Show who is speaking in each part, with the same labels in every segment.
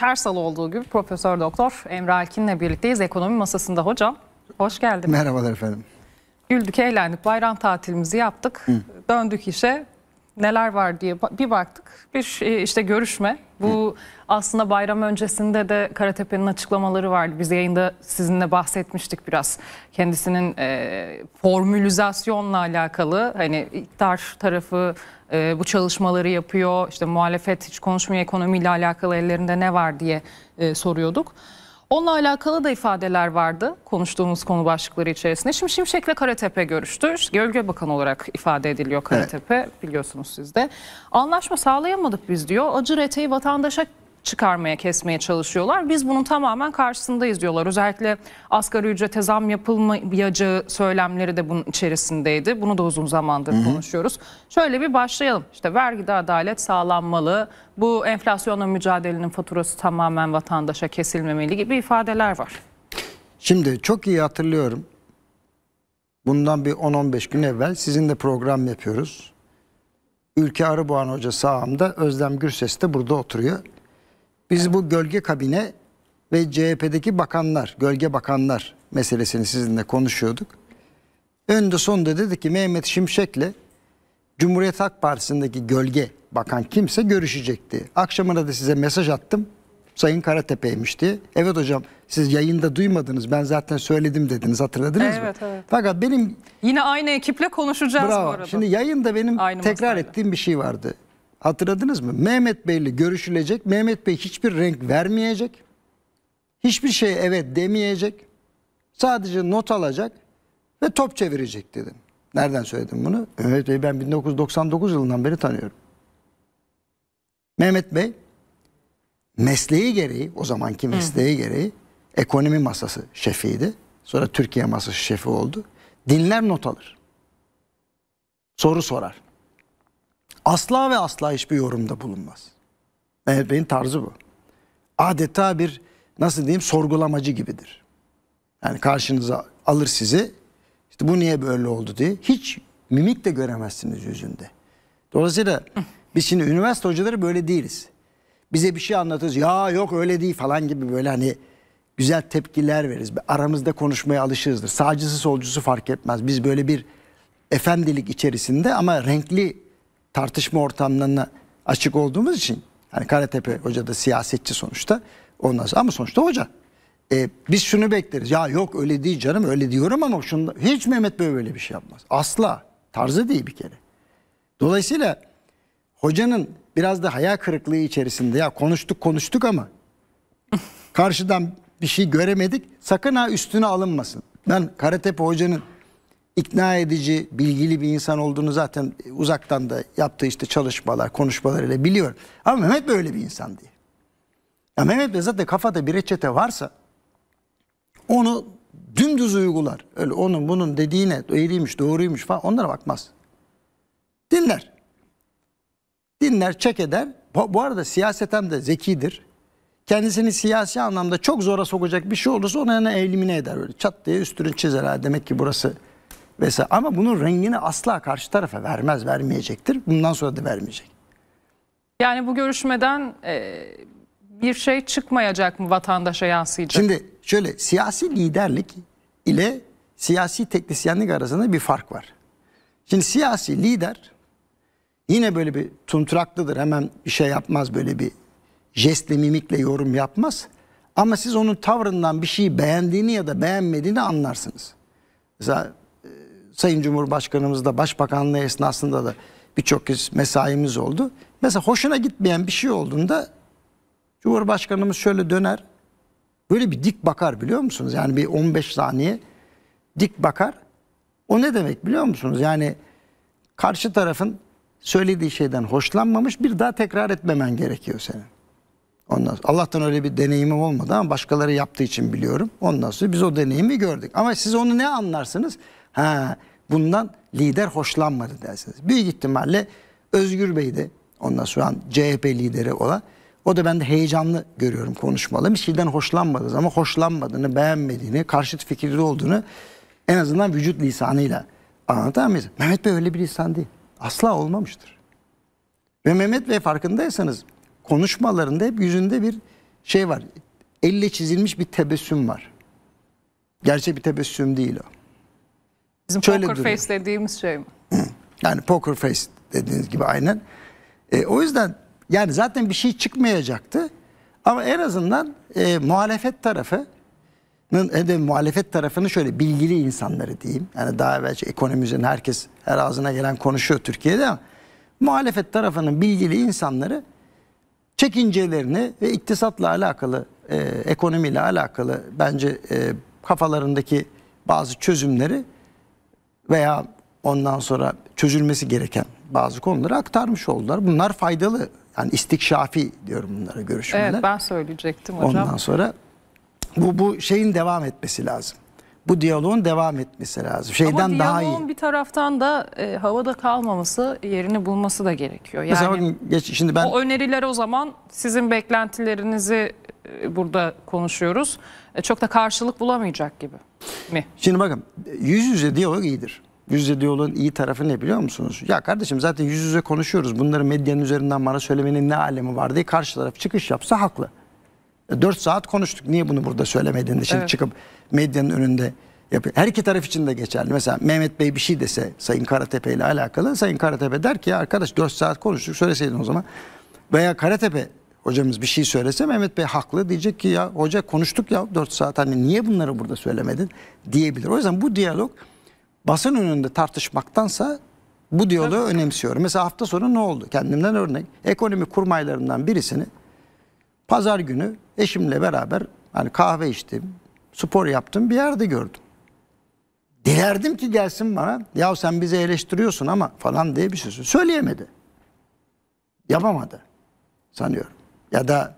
Speaker 1: Her salı olduğu gibi Profesör Doktor Emre Alkin'le birlikteyiz. Ekonomi Masası'nda hocam. Hoş geldin. Merhabalar efendim. Güldük, eğlendik, bayram tatilimizi yaptık. Hı. Döndük işe neler var diye bir baktık. Bir e, işte görüşme. Bu aslında bayram öncesinde de Karatepe'nin açıklamaları vardı. Biz yayında sizinle bahsetmiştik biraz. Kendisinin e, formülizasyonla alakalı hani iktidar tarafı e, bu çalışmaları yapıyor. İşte muhalefet hiç konuşmuyor ekonomiyle alakalı ellerinde ne var diye e, soruyorduk. Onunla alakalı da ifadeler vardı konuştuğumuz konu başlıkları içerisinde. Şimdi Şimşek ve Karatepe görüştü. Gölge Bakanı olarak ifade ediliyor Karatepe evet. biliyorsunuz siz de. Anlaşma sağlayamadık biz diyor. Acı reteyi vatandaşa çıkarmaya, kesmeye çalışıyorlar. Biz bunun tamamen karşısındayız diyorlar. Özellikle asgari ücrete zam yapılmayacağı söylemleri de bunun içerisindeydi. Bunu da uzun zamandır Hı-hı. konuşuyoruz. Şöyle bir başlayalım. İşte vergide adalet sağlanmalı. Bu enflasyonla mücadelenin faturası tamamen vatandaşa kesilmemeli gibi ifadeler var.
Speaker 2: Şimdi çok iyi hatırlıyorum. Bundan bir 10-15 gün evvel sizin de program yapıyoruz. Ülke Arıboğan Hoca sağımda, Özlem Gürses de burada oturuyor. Biz bu gölge kabine ve CHP'deki bakanlar, gölge bakanlar meselesini sizinle konuşuyorduk. Önde sonda dedi ki Mehmet Şimşek'le Cumhuriyet Halk Partisi'ndeki gölge bakan kimse görüşecekti. Akşamına da size mesaj attım. Sayın Karatepe'ymiş diye. Evet hocam siz yayında duymadınız ben zaten söyledim dediniz hatırladınız evet, mı? Evet. Fakat benim...
Speaker 1: Yine aynı ekiple konuşacağız Bravo. bu arada. Şimdi yayında benim aynı tekrar
Speaker 2: masayla. ettiğim bir şey vardı. Hatırladınız mı? Mehmet Bey'le görüşülecek. Mehmet Bey hiçbir renk vermeyecek. Hiçbir şey evet demeyecek. Sadece not alacak ve top çevirecek dedim. Nereden söyledim bunu? Mehmet Bey ben 1999 yılından beri tanıyorum. Mehmet Bey mesleği gereği, o zamanki mesleği gereği ekonomi masası şefiydi. Sonra Türkiye masası şefi oldu. Dinler not alır. Soru sorar asla ve asla hiçbir yorumda bulunmaz. Mehmet Bey'in tarzı bu. Adeta bir nasıl diyeyim sorgulamacı gibidir. Yani karşınıza alır sizi. İşte bu niye böyle oldu diye. Hiç mimik de göremezsiniz yüzünde. Dolayısıyla biz şimdi üniversite hocaları böyle değiliz. Bize bir şey anlatırız. Ya yok öyle değil falan gibi böyle hani güzel tepkiler veririz. Aramızda konuşmaya alışırızdır. Sağcısı solcusu fark etmez. Biz böyle bir efendilik içerisinde ama renkli tartışma ortamlarına açık olduğumuz için yani Karatepe Hoca da siyasetçi sonuçta ondan sonra, ama sonuçta hoca. E, biz şunu bekleriz. Ya yok öyle değil canım öyle diyorum ama şunda, hiç Mehmet Bey böyle bir şey yapmaz. Asla. Tarzı değil bir kere. Dolayısıyla hocanın biraz da hayal kırıklığı içerisinde ya konuştuk konuştuk ama karşıdan bir şey göremedik. Sakın ha üstüne alınmasın. Ben Karatepe hocanın ikna edici, bilgili bir insan olduğunu zaten uzaktan da yaptığı işte çalışmalar, konuşmalarıyla biliyorum. Ama Mehmet böyle bir insan diye. Ya Mehmet Bey zaten kafada bir reçete varsa onu dümdüz uygular. Öyle onun bunun dediğine eğriymiş, doğruymuş falan onlara bakmaz. Dinler. Dinler, çek eder. Bu, bu arada siyaseten de zekidir. Kendisini siyasi anlamda çok zora sokacak bir şey olursa onu hemen eğilimine eder. öyle çat diye üstünü çizer. Ha, demek ki burası Vesaire. Ama bunun rengini asla karşı tarafa vermez, vermeyecektir. Bundan sonra da vermeyecek.
Speaker 1: Yani bu görüşmeden e, bir şey çıkmayacak mı vatandaşa yansıyacak? Şimdi
Speaker 2: şöyle siyasi liderlik ile siyasi teknisyenlik arasında bir fark var. Şimdi siyasi lider yine böyle bir tuntraklıdır. Hemen bir şey yapmaz böyle bir jestle mimikle yorum yapmaz. Ama siz onun tavrından bir şeyi beğendiğini ya da beğenmediğini anlarsınız. Mesela Sayın Cumhurbaşkanımız da Başbakanlığı esnasında da birçok kez mesaimiz oldu. Mesela hoşuna gitmeyen bir şey olduğunda Cumhurbaşkanımız şöyle döner. Böyle bir dik bakar biliyor musunuz? Yani bir 15 saniye dik bakar. O ne demek biliyor musunuz? Yani karşı tarafın söylediği şeyden hoşlanmamış bir daha tekrar etmemen gerekiyor senin. Ondan sonra, Allah'tan öyle bir deneyimim olmadı ama başkaları yaptığı için biliyorum. Ondan sonra biz o deneyimi gördük. Ama siz onu ne anlarsınız? Ha, bundan lider hoşlanmadı dersiniz. Büyük ihtimalle Özgür Bey de ondan sonra CHP lideri olan o da ben de heyecanlı görüyorum konuşmalı. Bir şeyden hoşlanmadı ama hoşlanmadığını, beğenmediğini, karşıt fikirli olduğunu en azından vücut lisanıyla anlatamayız. Mehmet Bey öyle bir insan değil. Asla olmamıştır. Ve Mehmet Bey farkındaysanız konuşmalarında hep yüzünde bir şey var. Elle çizilmiş bir tebessüm var. Gerçek bir tebessüm değil o. Bizim Şöyle poker duruyor.
Speaker 1: face dediğimiz şey mi?
Speaker 2: yani poker face dediğiniz gibi aynen. E, o yüzden yani zaten bir şey çıkmayacaktı. Ama en azından e, muhalefet tarafı de muhalefet tarafını şöyle bilgili insanları diyeyim. Yani daha evvel şey, ekonomi herkes her ağzına gelen konuşuyor Türkiye'de ama muhalefet tarafının bilgili insanları çekincelerini ve iktisatla alakalı, e, ekonomiyle alakalı bence e, kafalarındaki bazı çözümleri veya ondan sonra çözülmesi gereken bazı konuları aktarmış oldular. Bunlar faydalı. Yani istikşafi diyorum bunlara görüşmeler. Evet
Speaker 1: ben söyleyecektim hocam. Ondan sonra
Speaker 2: bu, bu şeyin devam etmesi lazım. Bu diyaloğun devam etmesi lazım. Şeyden Ama daha iyi. bir
Speaker 1: taraftan da e, havada kalmaması, yerini bulması da gerekiyor. Yani bakın, geç, şimdi ben... O öneriler o zaman sizin beklentilerinizi e, burada konuşuyoruz. E, çok da karşılık bulamayacak gibi mi? Şimdi bakın
Speaker 2: yüz yüze diyalog iyidir. Yüz yüze diyalogun iyi tarafı ne biliyor musunuz? Ya kardeşim zaten yüz yüze konuşuyoruz. Bunları medyanın üzerinden bana söylemenin ne alemi var diye karşı taraf çıkış yapsa haklı. 4 e, saat konuştuk. Niye bunu burada söylemedin de şimdi evet. çıkıp medyanın önünde yapıyor. Her iki taraf için de geçerli. Mesela Mehmet Bey bir şey dese Sayın Karatepe ile alakalı Sayın Karatepe der ki arkadaş 4 saat konuştuk söyleseydin o zaman. Veya Karatepe hocamız bir şey söylese Mehmet Bey haklı diyecek ki ya hoca konuştuk ya 4 saat hani niye bunları burada söylemedin diyebilir. O yüzden bu diyalog basın önünde tartışmaktansa bu diyaloğu evet. önemsiyorum. Mesela hafta sonu ne oldu? Kendimden örnek. Ekonomi kurmaylarından birisini pazar günü eşimle beraber hani kahve içtim, spor yaptım bir yerde gördüm. Dilerdim ki gelsin bana ya sen bizi eleştiriyorsun ama falan diye bir şey söyleyemedi. Yapamadı sanıyorum ya da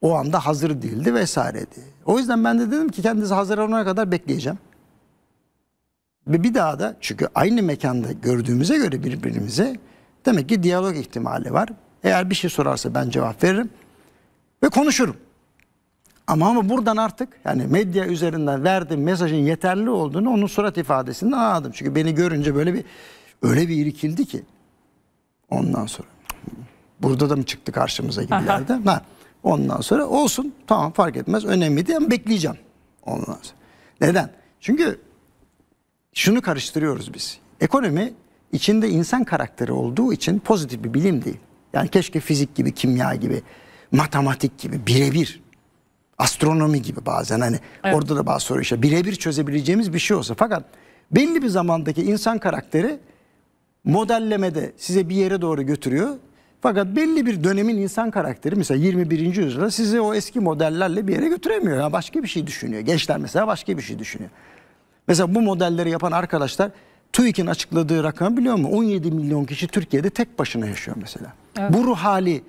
Speaker 2: o anda hazır değildi vesaireydi. O yüzden ben de dedim ki kendisi hazır olana kadar bekleyeceğim. Ve bir daha da çünkü aynı mekanda gördüğümüze göre birbirimize demek ki diyalog ihtimali var. Eğer bir şey sorarsa ben cevap veririm ve konuşurum. Ama ama buradan artık yani medya üzerinden verdiğim mesajın yeterli olduğunu onun surat ifadesinden anladım. Çünkü beni görünce böyle bir öyle bir irkildi ki ondan sonra. Burada da mı çıktı karşımıza gibilerde? ha. Ondan sonra olsun tamam fark etmez önemli değil ama bekleyeceğim. Ondan sonra. Neden? Çünkü şunu karıştırıyoruz biz. Ekonomi içinde insan karakteri olduğu için pozitif bir bilim değil. Yani keşke fizik gibi, kimya gibi, matematik gibi birebir astronomi gibi bazen hani evet. orada da bazı soru işte birebir çözebileceğimiz bir şey olsa fakat belli bir zamandaki insan karakteri modellemede size bir yere doğru götürüyor fakat belli bir dönemin insan karakteri mesela 21. yüzyılda sizi o eski modellerle bir yere götüremiyor. Yani başka bir şey düşünüyor. Gençler mesela başka bir şey düşünüyor. Mesela bu modelleri yapan arkadaşlar TÜİK'in açıkladığı rakam biliyor musun? 17 milyon kişi Türkiye'de tek başına yaşıyor mesela. Evet. Bu ruh hali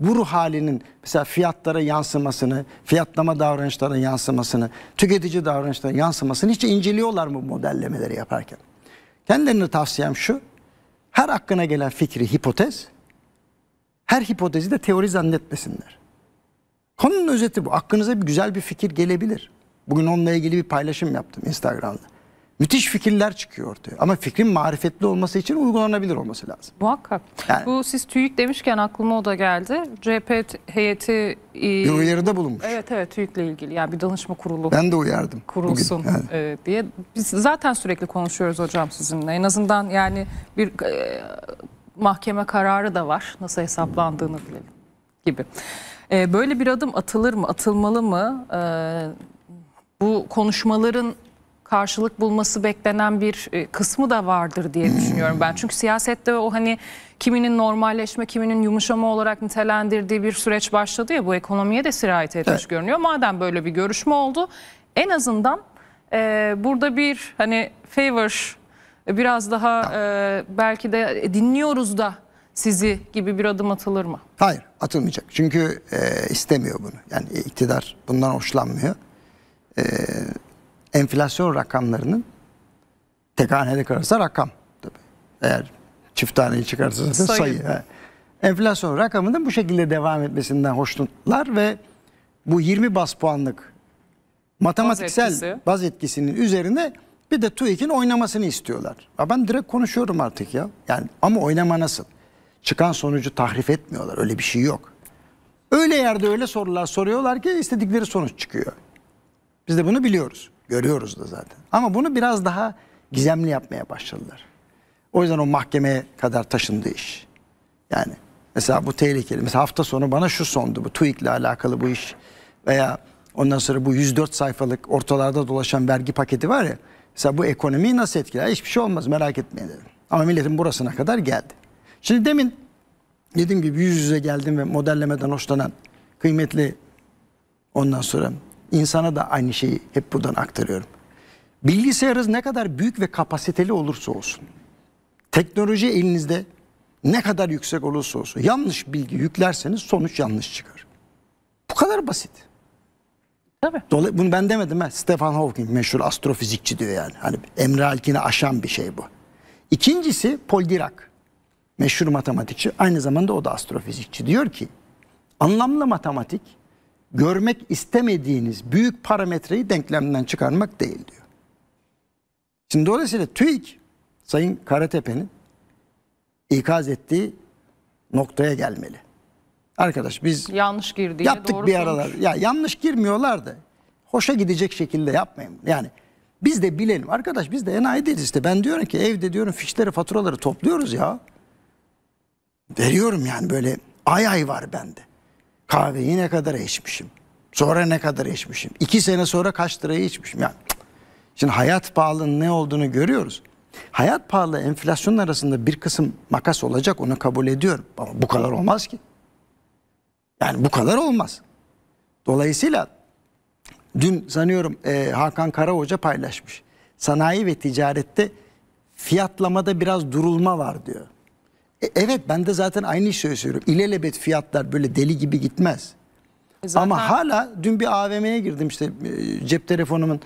Speaker 2: bu ruh halinin mesela fiyatlara yansımasını, fiyatlama davranışlarına yansımasını, tüketici davranışlarına yansımasını hiç inceliyorlar mı bu modellemeleri yaparken? Kendilerine tavsiyem şu, her aklına gelen fikri hipotez, her hipotezi de teori zannetmesinler. Konunun özeti bu. Aklınıza bir güzel bir fikir gelebilir. Bugün onunla ilgili bir paylaşım yaptım Instagram'da. Müthiş fikirler çıkıyor ortaya. Ama fikrin marifetli olması için uygulanabilir olması lazım. Muhakkak.
Speaker 1: Yani, Bu siz TÜİK demişken aklıma o da geldi. CHP heyeti... E, bir uyarıda bulunmuş. Evet evet TÜİK'le ilgili. Yani bir danışma kurulu. Ben de uyardım. Kurulsun bugün, yani. e, diye. Biz zaten sürekli konuşuyoruz hocam sizinle. En azından yani bir... E, mahkeme kararı da var. Nasıl hesaplandığını bilelim gibi. E, böyle bir adım atılır mı, atılmalı mı? E, bu konuşmaların karşılık bulması beklenen bir e, kısmı da vardır diye düşünüyorum ben. Çünkü siyasette o hani kiminin normalleşme, kiminin yumuşama olarak nitelendirdiği bir süreç başladı ya bu ekonomiye de sirayet etmiş evet. görünüyor. Madem böyle bir görüşme oldu en azından e, burada bir hani favor biraz daha e, belki de dinliyoruz da sizi gibi bir adım atılır mı?
Speaker 2: Hayır atılmayacak. Çünkü e, istemiyor bunu. Yani iktidar bundan hoşlanmıyor. E, enflasyon rakamlarının tek hanede kalırsa rakam. Tabii. Eğer çift taneyi çıkarsa sayı. sayı. He. Enflasyon rakamının bu şekilde devam etmesinden hoşnutlar ve bu 20 bas puanlık matematiksel baz, etkisi. baz etkisinin üzerine bir de TÜİK'in oynamasını istiyorlar. Ya ben direkt konuşuyorum artık ya. Yani ama oynama nasıl? Çıkan sonucu tahrif etmiyorlar. Öyle bir şey yok. Öyle yerde öyle sorular soruyorlar ki istedikleri sonuç çıkıyor. Biz de bunu biliyoruz. Görüyoruz da zaten. Ama bunu biraz daha gizemli yapmaya başladılar. O yüzden o mahkemeye kadar taşındı iş. Yani mesela bu tehlikeli. Mesela hafta sonu bana şu sondu bu TÜİK'le alakalı bu iş. Veya ondan sonra bu 104 sayfalık ortalarda dolaşan vergi paketi var ya. Mesela bu ekonomiyi nasıl etkiler? Hiçbir şey olmaz merak etmeyin dedim. Ama milletin burasına kadar geldi. Şimdi demin dediğim gibi yüz yüze geldim ve modellemeden hoşlanan kıymetli ondan sonra insana da aynı şeyi hep buradan aktarıyorum. Bilgisayarınız ne kadar büyük ve kapasiteli olursa olsun, teknoloji elinizde ne kadar yüksek olursa olsun yanlış bilgi yüklerseniz sonuç yanlış çıkar. Bu kadar basit. Tabii. Dolay bunu ben demedim ha. Stephen Hawking meşhur astrofizikçi diyor yani. Hani Emre Alkin'i aşan bir şey bu. İkincisi Paul Dirac. Meşhur matematikçi. Aynı zamanda o da astrofizikçi. Diyor ki anlamlı matematik görmek istemediğiniz büyük parametreyi denklemden çıkarmak değil diyor. Şimdi dolayısıyla TÜİK Sayın Karatepe'nin ikaz ettiği noktaya gelmeli. Arkadaş biz
Speaker 1: yanlış girdiğini yaptık doğru bir aralar.
Speaker 2: Ya yanlış girmiyorlardı. Hoşa gidecek şekilde yapmayın. Yani biz de bilelim. Arkadaş biz de enayi değiliz işte. Ben diyorum ki evde diyorum fişleri faturaları topluyoruz ya. Veriyorum yani böyle ay ay var bende. Kahveyi ne kadar içmişim. Sonra ne kadar içmişim. İki sene sonra kaç lirayı içmişim. Yani Şimdi hayat pahalının ne olduğunu görüyoruz. Hayat pahalı enflasyon arasında bir kısım makas olacak onu kabul ediyorum. Ama bu kadar olmaz ki. Yani bu kadar olmaz. Dolayısıyla dün sanıyorum e, Hakan Kara Hoca paylaşmış. Sanayi ve ticarette fiyatlamada biraz durulma var diyor. E, evet ben de zaten aynı şeyi söylüyorum. İlelebet fiyatlar böyle deli gibi gitmez. E, zaten... Ama hala dün bir AVM'ye girdim işte e, cep telefonumun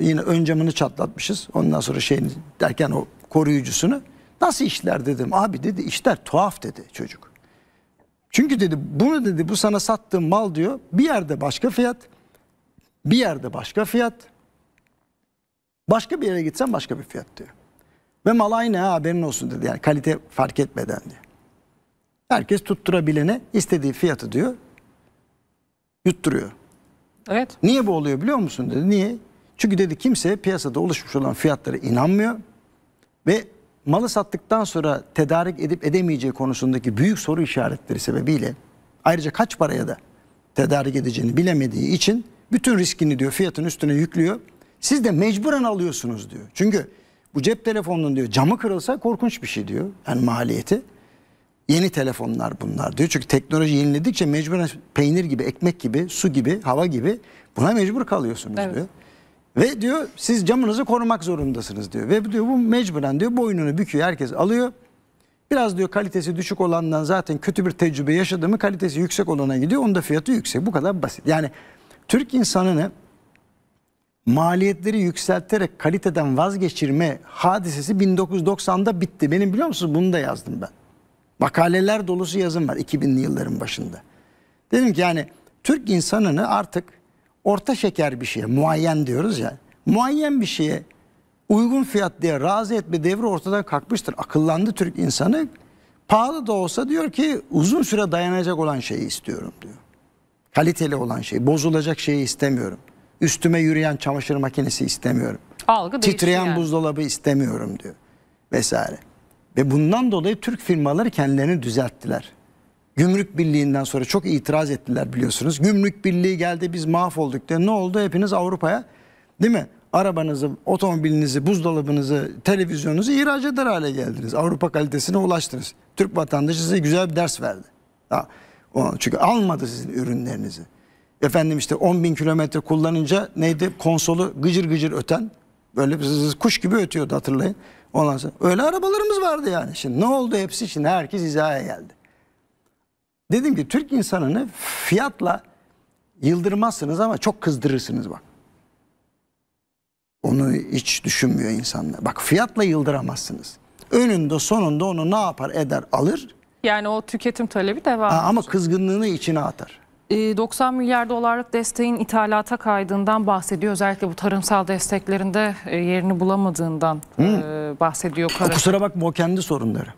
Speaker 2: yine ön camını çatlatmışız. Ondan sonra şeyini derken o koruyucusunu. Nasıl işler dedim. Abi dedi işler tuhaf dedi çocuk. Çünkü dedi bunu dedi bu sana sattığım mal diyor bir yerde başka fiyat bir yerde başka fiyat başka bir yere gitsen başka bir fiyat diyor. Ve mal aynı ha haberin olsun dedi yani kalite fark etmeden diyor. Herkes tutturabilene istediği fiyatı diyor yutturuyor. Evet. Niye bu oluyor biliyor musun dedi. Niye? Çünkü dedi kimse piyasada oluşmuş olan fiyatlara inanmıyor ve malı sattıktan sonra tedarik edip edemeyeceği konusundaki büyük soru işaretleri sebebiyle ayrıca kaç paraya da tedarik edeceğini bilemediği için bütün riskini diyor fiyatın üstüne yüklüyor. Siz de mecburen alıyorsunuz diyor. Çünkü bu cep telefonunun diyor camı kırılsa korkunç bir şey diyor. Yani maliyeti. Yeni telefonlar bunlar diyor. Çünkü teknoloji yeniledikçe mecburen peynir gibi, ekmek gibi, su gibi, hava gibi buna mecbur kalıyorsunuz evet. diyor. Ve diyor siz camınızı korumak zorundasınız diyor. Ve diyor bu mecburen diyor boynunu büküyor herkes alıyor. Biraz diyor kalitesi düşük olandan zaten kötü bir tecrübe mı kalitesi yüksek olana gidiyor. Onda fiyatı yüksek. Bu kadar basit. Yani Türk insanını maliyetleri yükselterek kaliteden vazgeçirme hadisesi 1990'da bitti. Benim biliyor musunuz bunu da yazdım ben. Makaleler dolusu yazım var 2000'li yılların başında. Dedim ki yani Türk insanını artık orta şeker bir şeye muayyen diyoruz ya. Muayyen bir şeye uygun fiyat diye razı etme devri ortadan kalkmıştır. Akıllandı Türk insanı. Pahalı da olsa diyor ki uzun süre dayanacak olan şeyi istiyorum diyor. Kaliteli olan şeyi, bozulacak şeyi istemiyorum. Üstüme yürüyen çamaşır makinesi istemiyorum.
Speaker 1: Algı Titreyen
Speaker 2: yani. buzdolabı istemiyorum diyor. Vesaire. Ve bundan dolayı Türk firmaları kendilerini düzelttiler. Gümrük Birliği'nden sonra çok itiraz ettiler biliyorsunuz. Gümrük Birliği geldi biz mahvolduk diye. Ne oldu? Hepiniz Avrupa'ya değil mi? Arabanızı, otomobilinizi, buzdolabınızı, televizyonunuzu ihraç eder hale geldiniz. Avrupa kalitesine ulaştınız. Türk vatandaşı size güzel bir ders verdi. çünkü almadı sizin ürünlerinizi. Efendim işte 10 bin kilometre kullanınca neydi? Konsolu gıcır gıcır öten. Böyle kuş gibi ötüyordu hatırlayın. Ondan sonra öyle arabalarımız vardı yani. Şimdi ne oldu hepsi? için herkes hizaya geldi. Dedim ki Türk insanını fiyatla yıldırmazsınız ama çok kızdırırsınız bak. Onu hiç düşünmüyor insanlar. Bak fiyatla yıldıramazsınız. Önünde sonunda onu ne yapar eder alır.
Speaker 1: Yani o tüketim talebi devam ediyor.
Speaker 2: Ama kızgınlığını içine atar.
Speaker 1: 90 ee, milyar dolarlık desteğin ithalata kaydığından bahsediyor. Özellikle bu tarımsal desteklerinde e, yerini bulamadığından hmm. bahsediyor. Kusura bakma o kendi sorunları.